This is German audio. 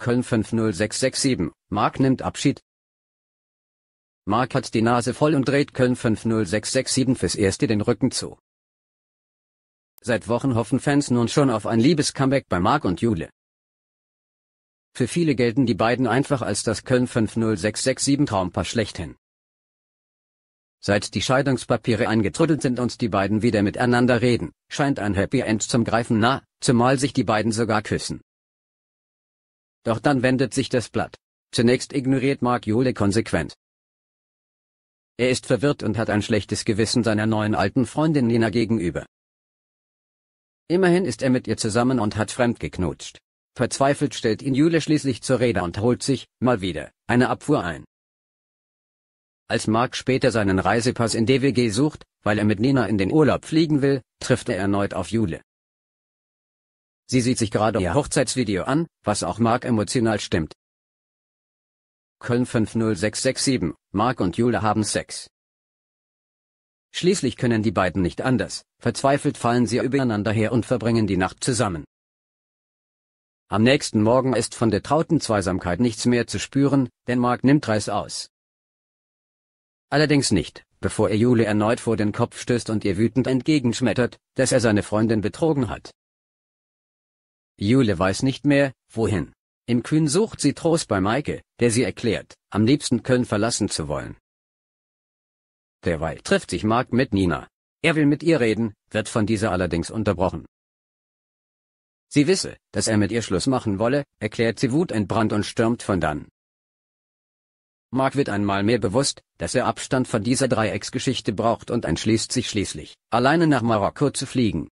Köln 50667, Mark nimmt Abschied. Mark hat die Nase voll und dreht Köln 50667 fürs erste den Rücken zu. Seit Wochen hoffen Fans nun schon auf ein liebes Comeback bei Mark und Jule. Für viele gelten die beiden einfach als das Köln 50667 Traumpaar schlechthin. Seit die Scheidungspapiere eingetrüttelt sind und die beiden wieder miteinander reden, scheint ein Happy End zum Greifen nah, zumal sich die beiden sogar küssen. Doch dann wendet sich das Blatt. Zunächst ignoriert Mark Jule konsequent. Er ist verwirrt und hat ein schlechtes Gewissen seiner neuen alten Freundin Nina gegenüber. Immerhin ist er mit ihr zusammen und hat fremdgeknutscht. Verzweifelt stellt ihn Jule schließlich zur Rede und holt sich, mal wieder, eine Abfuhr ein. Als Mark später seinen Reisepass in DWG sucht, weil er mit Nina in den Urlaub fliegen will, trifft er erneut auf Jule. Sie sieht sich gerade ihr Hochzeitsvideo an, was auch Mark emotional stimmt. Köln 50667, Mark und Jule haben Sex. Schließlich können die beiden nicht anders, verzweifelt fallen sie übereinander her und verbringen die Nacht zusammen. Am nächsten Morgen ist von der trauten Zweisamkeit nichts mehr zu spüren, denn Mark nimmt Reis aus. Allerdings nicht, bevor er Jule erneut vor den Kopf stößt und ihr wütend entgegenschmettert, dass er seine Freundin betrogen hat. Jule weiß nicht mehr, wohin. Im Kühn sucht sie Trost bei Maike, der sie erklärt, am liebsten Köln verlassen zu wollen. Derweil trifft sich Mark mit Nina. Er will mit ihr reden, wird von dieser allerdings unterbrochen. Sie wisse, dass er mit ihr Schluss machen wolle, erklärt sie wutentbrannt und stürmt von dann. Mark wird einmal mehr bewusst, dass er Abstand von dieser Dreiecksgeschichte braucht und entschließt sich schließlich, alleine nach Marokko zu fliegen.